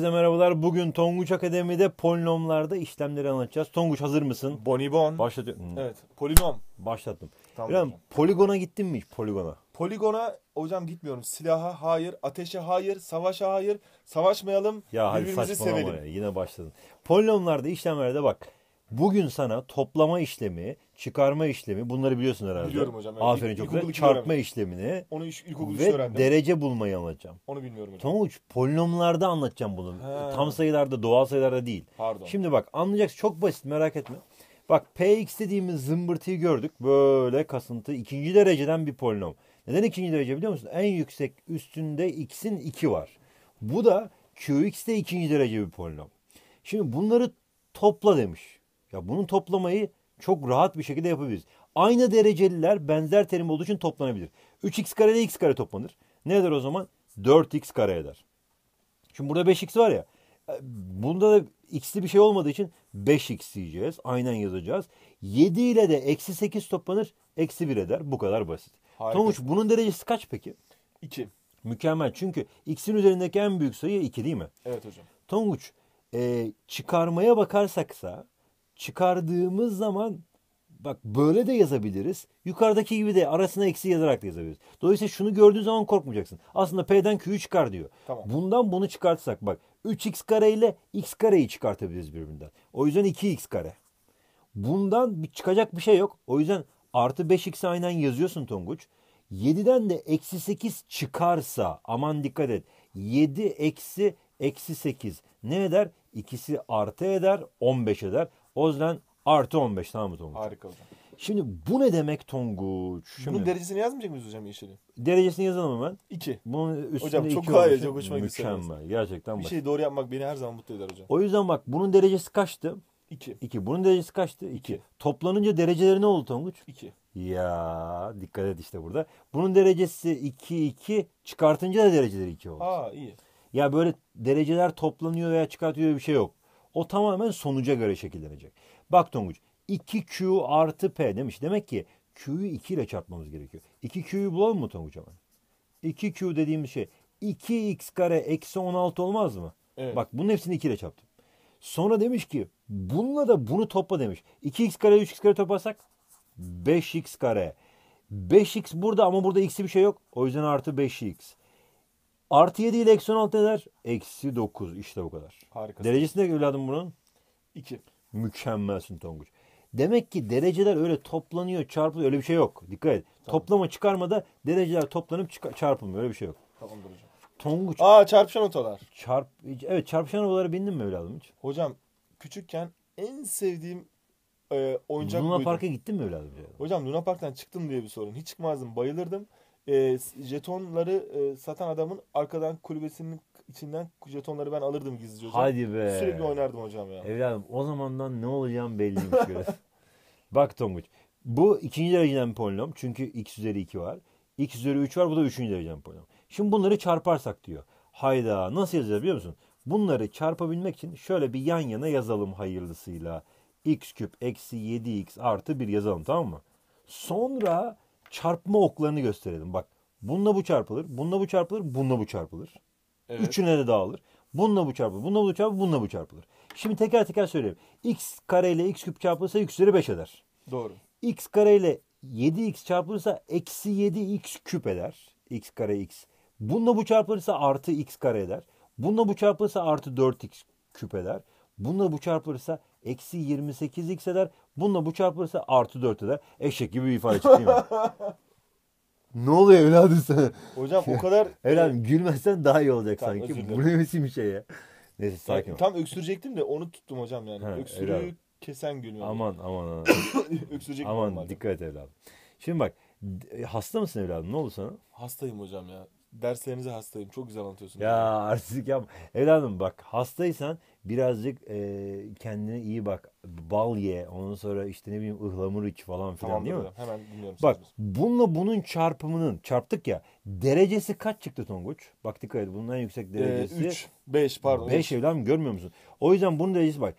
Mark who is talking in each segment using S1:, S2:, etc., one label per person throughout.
S1: Herkese merhabalar. Bugün Tonguç Akademi'de polinomlarda işlemleri anlatacağız. Tonguç hazır mısın? Bonibon. Başlatıyorum. Evet. Polinom. Başlattım. Tamam. İrem, poligona gittin mi poligona?
S2: Poligona hocam gitmiyorum. Silaha hayır, ateşe hayır, savaşa hayır. Savaşmayalım, Ya birbirimizi saçmalama sevelim. ya.
S1: Yine başladın. Polinomlarda işlemlerde bak. Bugün sana toplama işlemi, çıkarma işlemi bunları biliyorsun herhalde. Biliyorum hocam. Evet. Aferin İlk, çok güzel. Çarpma öğrendim. işlemini. Onu iş, ilkokul ve öğrendim. derece bulmayı anlatacağım. Onu bilmiyorum hocam. Tamam polinomlarda anlatacağım bunu. He. Tam sayılarda, doğal sayılarda değil. Pardon. Şimdi bak anlayacaksın çok basit merak etme. Bak px dediğimiz zımbırtıyı gördük. Böyle kasıntı ikinci dereceden bir polinom. Neden ikinci derece biliyor musun? En yüksek üstünde x'in 2 var. Bu da qx de ikinci derece bir polinom. Şimdi bunları topla demiş. Ya bunun toplamayı çok rahat bir şekilde yapabiliriz. Aynı dereceliler benzer terim olduğu için toplanabilir. 3x kare ile x kare toplanır. Ne eder o zaman? 4x kare eder. Şimdi burada 5x var ya. E, bunda da x'li bir şey olmadığı için 5x diyeceğiz. Aynen yazacağız. 7 ile de eksi 8 toplanır. Eksi 1 eder. Bu kadar basit. Harika. Sonuç bunun derecesi kaç peki? 2. Mükemmel. Çünkü x'in üzerindeki en büyük sayı 2 değil mi? Evet hocam. Tonguç e, çıkarmaya bakarsaksa çıkardığımız zaman bak böyle de yazabiliriz. Yukarıdaki gibi de arasına eksi yazarak da yazabiliriz. Dolayısıyla şunu gördüğün zaman korkmayacaksın. Aslında P'den Q'yu çıkar diyor. Tamam. Bundan bunu çıkartsak bak 3x kare ile x kareyi çıkartabiliriz birbirinden. O yüzden 2x kare. Bundan bir çıkacak bir şey yok. O yüzden artı 5x aynen yazıyorsun Tonguç. 7'den de eksi 8 çıkarsa aman dikkat et. 7 eksi eksi 8 ne eder? İkisi artı eder 15 eder. Ozlen yüzden artı 15
S2: tamam mı Tonguç? Harika
S1: hocam. Şimdi bu ne demek Tonguç? Şimdi, Bunun derecesini
S2: yazmayacak mıyız hocam Yeşil'in?
S1: Derecesini yazalım hemen. İki. Bunun üstünde hocam çok iki kolay, çok hoşuma gitti. Mükemmel. Gerçekten Bir basit. şeyi
S2: doğru yapmak beni her zaman mutlu eder hocam.
S1: O yüzden bak bunun derecesi kaçtı? İki. İki. Bunun derecesi kaçtı? İki. Toplanınca dereceleri ne oldu Tonguç? İki. Ya dikkat et işte burada. Bunun derecesi 2 2 çıkartınca da dereceleri 2 oldu. Aa iyi. Ya böyle dereceler toplanıyor veya çıkartıyor bir şey yok. O tamamen sonuca göre şekillenecek. Bak Tonguç 2Q artı P demiş. Demek ki Q'yu 2 ile çarpmamız gerekiyor. 2Q'yu bulalım mı Tonguç hemen? 2Q dediğimiz şey 2x kare eksi 16 olmaz mı? Evet. Bak bunun hepsini 2 ile çarptım. Sonra demiş ki bununla da bunu topla demiş. 2x kare 3x kare toplasak 5x kare. 5x burada ama burada x'i bir şey yok. O yüzden artı 5x. Artı 7 ile eksi 16 ne der? Eksi 9 işte bu kadar. Harika. Derecesi ne evladım bunun? 2. Mükemmelsin Tonguç. Demek ki dereceler öyle toplanıyor çarpılıyor öyle bir şey yok. Dikkat et. Tamam. Toplama çıkarmada dereceler toplanıp çık- çarpılmıyor öyle bir şey yok. Tamamdır hocam. Tonguç. Aa çarpışan otolar. Çarp evet
S2: çarpışan otolara bindin mi evladım hiç? Hocam küçükken en sevdiğim e, oyuncak Luna buydu. Park'a gittin mi evladım? Hocam Luna Park'tan çıktım diye bir sorun. Hiç çıkmazdım bayılırdım e, jetonları e, satan adamın arkadan kulübesinin içinden jetonları ben alırdım gizlice hocam. Hadi be. Sürekli oynardım hocam ya.
S1: Evladım o zamandan ne olacağım belliymiş şey göre. Bak Tonguç. Bu ikinci dereceden polinom. Çünkü x üzeri 2 var. x üzeri 3 var. Bu da üçüncü dereceden polinom. Şimdi bunları çarparsak diyor. Hayda nasıl yazacağız biliyor musun? Bunları çarpabilmek için şöyle bir yan yana yazalım hayırlısıyla. x küp eksi 7x artı 1 yazalım tamam mı? Sonra çarpma oklarını gösterelim. Bak bununla bu çarpılır, bununla bu çarpılır, bununla bu çarpılır. Evet. Üçüne de dağılır. Bununla bu çarpılır, bununla bu çarpılır, bununla bu çarpılır. Şimdi teker teker söyleyeyim. X kare ile x küp çarpılırsa x üzeri 5 eder. Doğru. X kare ile 7x çarpılırsa eksi 7x küp eder. X kare x. Bununla bu çarpılırsa artı x kare eder. Bununla bu çarpılırsa artı 4x küp eder. Bununla bu çarpılırsa eksi 28x eder. Bununla bu çarpılırsa artı 4 eder. Eşek gibi bir ifade çıkıyor. ne oluyor evladım sana? Hocam o kadar... evladım gülmezsen daha iyi olacak tamam, sanki. Bu ne biçim bir şey ya? Neyse sakin ol. Tam
S2: öksürecektim de onu tuttum hocam yani. Ha, Öksürüğü evladım. kesen gülmem. Aman aman aman. Öksürecek Aman
S1: dikkat et evladım. Şimdi bak e, hasta mısın evladım ne oldu sana?
S2: Hastayım hocam ya derslerinize hastayım. Çok güzel anlatıyorsunuz. Ya
S1: artık yapma. Evladım bak hastaysan birazcık e, kendine iyi bak. Bal ye. Ondan sonra işte ne bileyim ıhlamur iç falan filan tamam, değil mi? Hemen dinliyorum. Bak sözünüzü. bununla bunun çarpımının çarptık ya. Derecesi kaç çıktı Tonguç? Bak dikkat et bunun en yüksek ee, derecesi. 3,
S2: ee, 5 pardon. 5
S1: evladım görmüyor musun? O yüzden bunun derecesi bak.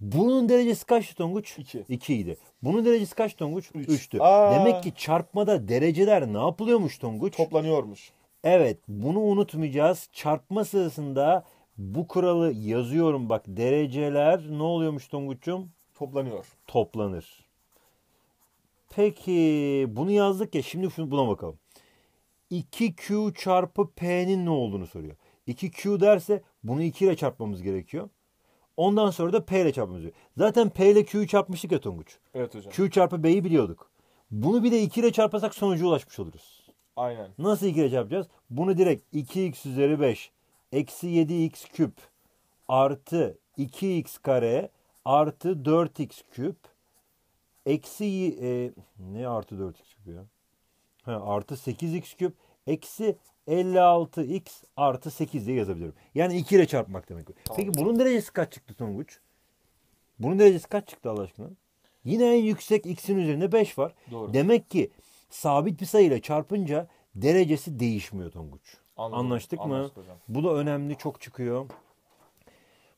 S1: Bunun derecesi kaçtı Tonguç? 2. 2 Bunun derecesi kaç Tonguç? 3'tü. Üç. Demek ki çarpmada dereceler ne yapılıyormuş Tonguç? Toplanıyormuş. Evet bunu unutmayacağız. Çarpma sırasında bu kuralı yazıyorum. Bak dereceler ne oluyormuş Tonguç'um? Toplanıyor. Toplanır. Peki bunu yazdık ya şimdi şunu buna bakalım. 2Q çarpı P'nin ne olduğunu soruyor. 2Q derse bunu 2 ile çarpmamız gerekiyor. Ondan sonra da P ile çarpmamız gerekiyor. Zaten P ile Q'yu çarpmıştık ya Tonguç. Evet hocam. Q çarpı B'yi biliyorduk. Bunu bir de 2 ile çarpasak sonuca ulaşmış oluruz. Aynen. Nasıl iki ile çarpacağız? Bunu direkt 2x üzeri 5 eksi 7x küp artı 2x kare artı 4x küp eksi e, ne artı 4x küp ya? Ha, artı 8x küp eksi 56x artı 8 diye yazabilirim. Yani 2 ile çarpmak demek. Tamam. Peki bunun derecesi kaç çıktı Tonguç? Bunun derecesi kaç çıktı Allah aşkına? Yine en yüksek x'in üzerinde 5 var. Doğru. Demek ki sabit bir sayıyla çarpınca derecesi değişmiyor Tonguç. Anladım, Anlaştık mı? Anlaştık Bu da önemli çok çıkıyor.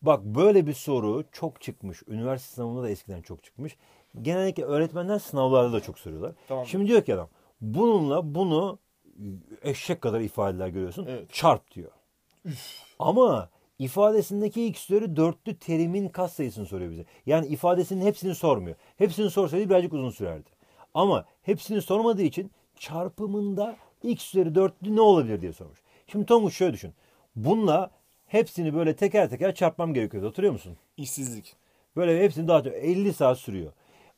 S1: Bak böyle bir soru çok çıkmış. Üniversite sınavında da eskiden çok çıkmış. Genellikle öğretmenler sınavlarda da çok soruyorlar. Tamam. Şimdi diyor ki adam bununla bunu eşek kadar ifadeler görüyorsun. Evet. Çarp diyor. Üf. Ama ifadesindeki x türü dörtlü terimin katsayısını soruyor bize. Yani ifadesinin hepsini sormuyor. Hepsini sorsaydı birazcık uzun sürerdi. Ama hepsini sormadığı için çarpımında x üzeri 4'lü ne olabilir diye sormuş. Şimdi Tonguç şöyle düşün. Bununla hepsini böyle teker teker çarpmam gerekiyor. Oturuyor musun? İşsizlik. Böyle hepsini dağıtıyor. 50 saat sürüyor.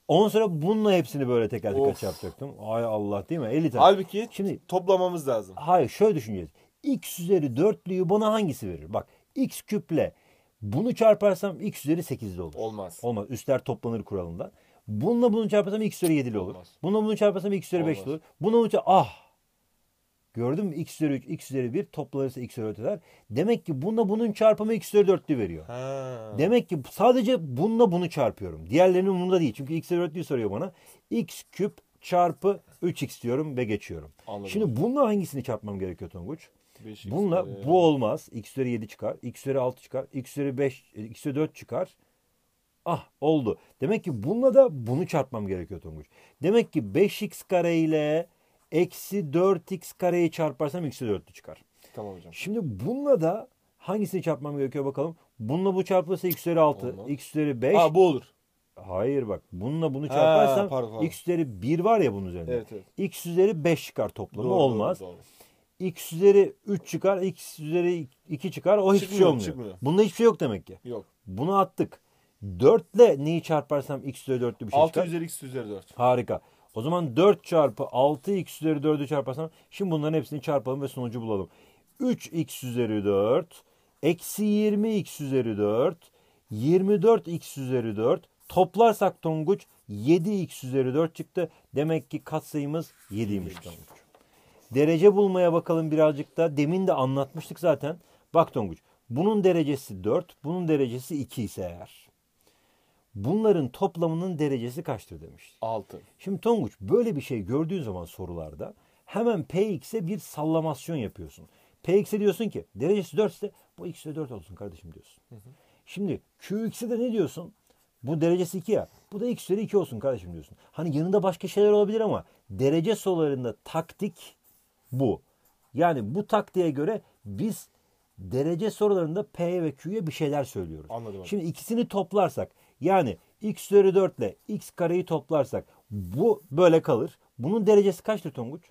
S1: Ondan sonra bununla hepsini böyle teker teker of. çarpacaktım. Ay Allah değil mi? 50 tane. Halbuki Şimdi, toplamamız lazım. Hayır şöyle düşüneceğiz. X üzeri 4'lüyü bana hangisi verir? Bak x küple bunu çarparsam x üzeri 8'de olur. Olmaz. Olmaz. Üstler toplanır kuralında. Bununla bunu çarpasam x üzeri 7 olur. Olmaz. Bununla bunu çarparsam x üzeri 5 olur. Bununla bunu çarparsam ah Gördün mü? X üzeri 3, x üzeri 1 toplarsa x üzeri 4 eder. Demek ki bununla bunun çarpımı x üzeri 4'lü veriyor. Ha. Demek ki sadece bununla bunu çarpıyorum. Diğerlerinin bunda değil. Çünkü x üzeri 4'lüyü soruyor bana. x küp çarpı 3x diyorum ve geçiyorum. Anladım. Şimdi bununla hangisini çarpmam gerekiyor Tonguç?
S2: Bununla bu
S1: olmaz. x üzeri 7 çıkar. x üzeri 6 çıkar. x üzeri 5, x üzeri 4 çıkar. Ah oldu. Demek ki bununla da bunu çarpmam gerekiyor Tonguç. Demek ki 5x kare ile eksi 4x kareyi çarparsam x'i 4'lü çıkar. Tamam hocam. Şimdi bununla da hangisini çarpmam gerekiyor bakalım. Bununla bu çarpılırsa x üzeri 6, Olmaz. x üzeri 5. Aa bu olur. Hayır bak bununla bunu çarparsam ha, pardon, pardon. x üzeri 1 var ya bunun üzerinde. Evet, evet. x üzeri 5 çıkar toplamı doğru, olmaz. Doğru, doğru. x üzeri 3 çıkar, x üzeri 2 çıkar o hiçbir şey olmuyor. Çıkmıyor. Bunda hiçbir şey yok demek ki. Yok. Bunu attık. 4 ile neyi çarparsam x üzeri 4'lü bir şey 6 çıkar. 6 üzeri
S2: x üzeri 4.
S1: Harika. O zaman 4 çarpı 6x üzeri 4'ü çarparsam şimdi bunların hepsini çarpalım ve sonucu bulalım. 3x üzeri 4 eksi 20x üzeri 4 24x üzeri 4 toplarsak Tonguç 7x üzeri 4 çıktı. Demek ki katsayımız 7'ymiş Tonguç. Derece bulmaya bakalım birazcık da. Demin de anlatmıştık zaten. Bak Tonguç bunun derecesi 4 bunun derecesi 2 ise eğer. Bunların toplamının derecesi kaçtır demiş. 6. Şimdi Tonguç böyle bir şey gördüğün zaman sorularda hemen Px'e bir sallamasyon yapıyorsun. Px'e diyorsun ki derecesi 4 ise bu x'e de 4 olsun kardeşim diyorsun. Hı hı. Şimdi Qx'e de ne diyorsun? Bu derecesi 2 ya. Bu da x üzeri 2 olsun kardeşim diyorsun. Hani yanında başka şeyler olabilir ama derece sorularında taktik bu. Yani bu taktiğe göre biz derece sorularında P ve Q'ye bir şeyler söylüyoruz. Anladım. Şimdi ikisini toplarsak yani x üzeri 4 ile x kareyi toplarsak bu böyle kalır. Bunun derecesi kaçtır Tonguç?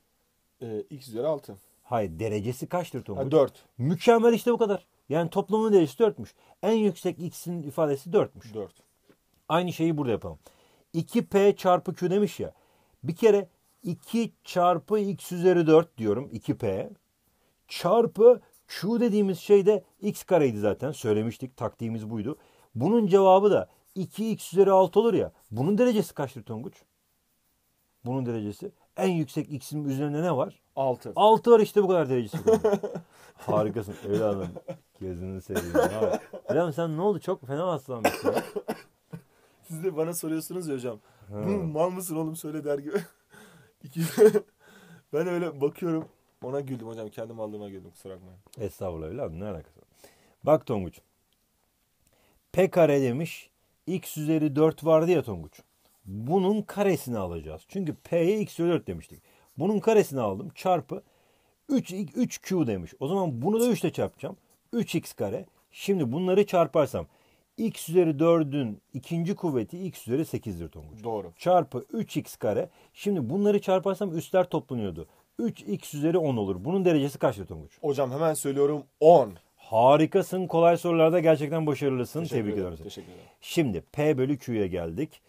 S1: Ee, x üzeri 6. Hayır derecesi kaçtır Tonguç? Ha, 4. Mükemmel işte bu kadar. Yani toplamın derecesi 4'müş. En yüksek x'in ifadesi 4'müş. 4. Aynı şeyi burada yapalım. 2p çarpı q demiş ya. Bir kere 2 çarpı x üzeri 4 diyorum 2p çarpı q dediğimiz şey de x kareydi zaten söylemiştik taktiğimiz buydu. Bunun cevabı da 2x üzeri 6 olur ya. Bunun derecesi kaçtır Tonguç? Bunun derecesi. En yüksek x'in üzerinde ne var? 6. 6 var işte bu kadar derecesi. Harikasın evladım. Gözünü seviyorum Abi. Evladım sen ne oldu? Çok fena
S2: hastalanmışsın. ya. Siz de bana soruyorsunuz ya hocam. Ha. mal mısın oğlum söyle der gibi. ben öyle bakıyorum. Ona güldüm hocam. Kendim aldığıma güldüm kusura bakmayın.
S1: Estağfurullah evladım ne alakası var? Bak Tonguç. P kare demiş x üzeri 4 vardı ya Tonguç. Bunun karesini alacağız. Çünkü p'ye x üzeri 4 demiştik. Bunun karesini aldım çarpı 3, 3q demiş. O zaman bunu da 3 ile çarpacağım. 3x kare. Şimdi bunları çarparsam x üzeri 4'ün ikinci kuvveti x üzeri 8'dir Tonguç. Doğru. Çarpı 3x kare. Şimdi bunları çarparsam üstler toplanıyordu. 3x üzeri 10 olur. Bunun derecesi kaçtır Tonguç?
S2: Hocam hemen söylüyorum 10. Harikasın. Kolay sorularda
S1: gerçekten başarılısın. Teşekkür Tebrik ederim. Teşekkür ederim. Şimdi P bölü q'ye geldik.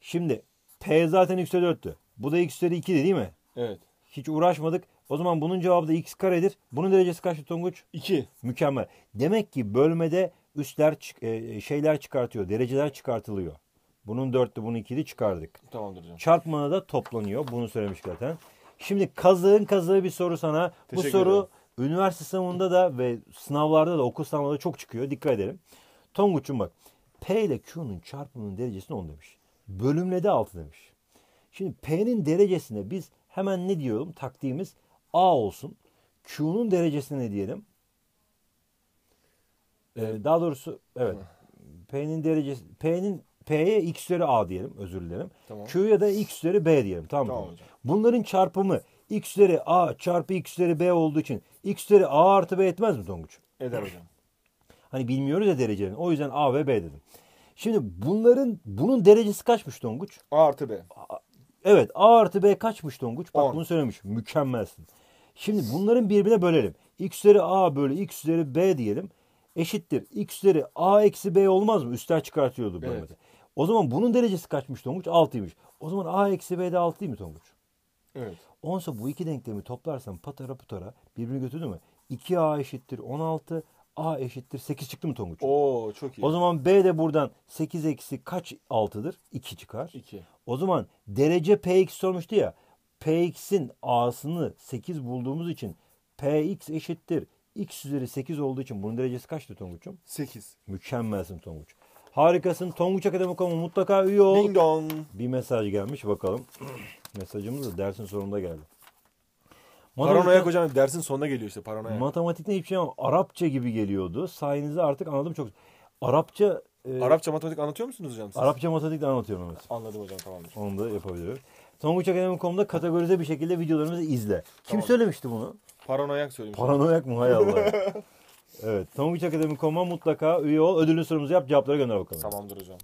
S1: Şimdi P zaten x 4'tü. Bu da x üzeri 2 değil mi? Evet. Hiç uğraşmadık. O zaman bunun cevabı da x karedir. Bunun derecesi kaçtı Tonguç? 2. Mükemmel. Demek ki bölmede üstler e, e, şeyler çıkartıyor. Dereceler çıkartılıyor. Bunun 4'tü, bunun 2'li çıkardık. Tamamdır canım. Çarpmada da toplanıyor. Bunu söylemiş zaten. Şimdi kazığın kazığı bir soru sana. Teşekkür Bu soru ederim Üniversite sınavında da ve sınavlarda da okul sınavlarda çok çıkıyor. Dikkat edelim. Tonguç'un bak P ile Q'nun çarpımının derecesini 10 demiş. Bölümle de 6 demiş. Şimdi P'nin derecesine biz hemen ne diyorum? Taktiğimiz A olsun. Q'nun derecesine ne diyelim? Ee, daha doğrusu evet. P'nin derecesi P'nin P'ye x üzeri a diyelim özür dilerim. Tamam. Q'ya da x üzeri b diyelim tamam, tamam Bunların çarpımı x üzeri a çarpı x üzeri b olduğu için x üzeri a artı b etmez mi Tonguç? Eder hocam. Hani bilmiyoruz ya derecelerini. O yüzden a ve b dedim. Şimdi bunların bunun derecesi kaçmış Tonguç? A artı b. evet a artı b kaçmış Tonguç? Bak 10. bunu söylemiş. Mükemmelsin. Şimdi bunların birbirine bölelim. x üzeri a bölü x üzeri b diyelim. Eşittir. x üzeri a eksi b olmaz mı? Üstler çıkartıyordu bölmede. Evet. O zaman bunun derecesi kaçmış Tonguç? 6'ymış. O zaman a eksi b de 6 değil mi Tonguç? Evet. Onsa bu iki denklemi toplarsam patara putara birbirini götürdü mü? 2A eşittir 16, A eşittir 8 çıktı mı Tonguç?
S2: Oo çok iyi. O zaman
S1: B de buradan 8 eksi kaç 6'dır? 2
S2: çıkar. 2.
S1: O zaman derece Px sormuştu ya. Px'in A'sını 8 bulduğumuz için Px eşittir. X üzeri 8 olduğu için bunun derecesi kaçtı Tonguç'um? 8. Mükemmelsin Tonguç. Harikasın. Tonguç Akademi Kamu mutlaka üye ol. Ding dong. Bir mesaj gelmiş bakalım. Mesajımız da dersin sonunda geldi. Paranoyak
S2: hocam dersin sonuna geliyor işte paranoyak.
S1: Matematikten hiçbir şey ama Arapça gibi geliyordu. Sayenizde artık anladım çok. Arapça
S2: e, Arapça matematik anlatıyor musunuz hocam siz? Arapça
S1: de anlatıyorum evet.
S2: Anladım hocam tamamdır.
S1: Onu da yapabiliyorum. Tonguçakademi.com'da kategorize bir şekilde videolarımızı izle. Kim Tamam. söylemişti bunu?
S2: Paranoyak söylemiş. Paranoyak mı? Hay Allah.
S1: evet. Tonguçakademi.com'a mutlaka üye ol. Ödülün sorumuzu yap. Cevapları gönder bakalım. Tamamdır hocam.